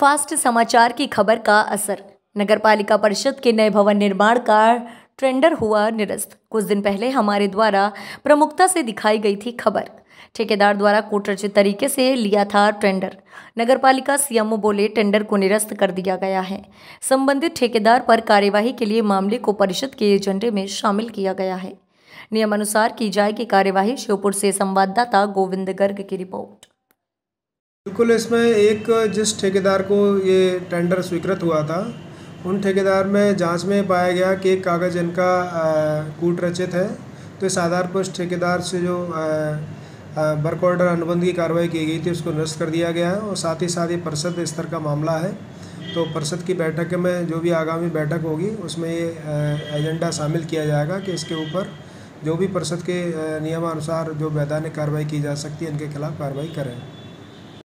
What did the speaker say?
fast समाचार की खबर का असर नगरपालिका परिषद के नए भवन निर्माण का ट्रेंडर हुआ निरस्त कुछ दिन पहले हमारे द्वारा प्रमुखता से दिखाई गई थी खबर ठेकेदार द्वारा कोटरचित तरीके से लिया था टेंडर नगरपालिका सीएमओ बोले टेंडर को निरस्त कर दिया गया है संबंधित ठेकेदार पर कार्यवाही के लिए मामले को परिषद के एजेंडे में शामिल किया गया है नियमानुसार की जाएगी कार्यवाही श्योपुर से संवाददाता गोविंद गर्ग की रिपोर्ट बिल्कुल इसमें एक जिस ठेकेदार को ये टेंडर स्वीकृत हुआ था उन ठेकेदार में जांच में पाया गया कि एक कागज़ इनका कूट रचित है तो इस आधार पर उस ठेकेदार से जो वर्क ऑर्डर अनुबंध की कार्रवाई की गई थी उसको निरस्त कर दिया गया है और साथ ही साथ ये परिषद स्तर का मामला है तो परिषद की बैठक में जो भी आगामी बैठक होगी उसमें ये एजेंडा शामिल किया जाएगा कि इसके ऊपर जो भी परिषद के नियमानुसार जो वैधानिक कार्रवाई की जा सकती है इनके खिलाफ कार्रवाई करें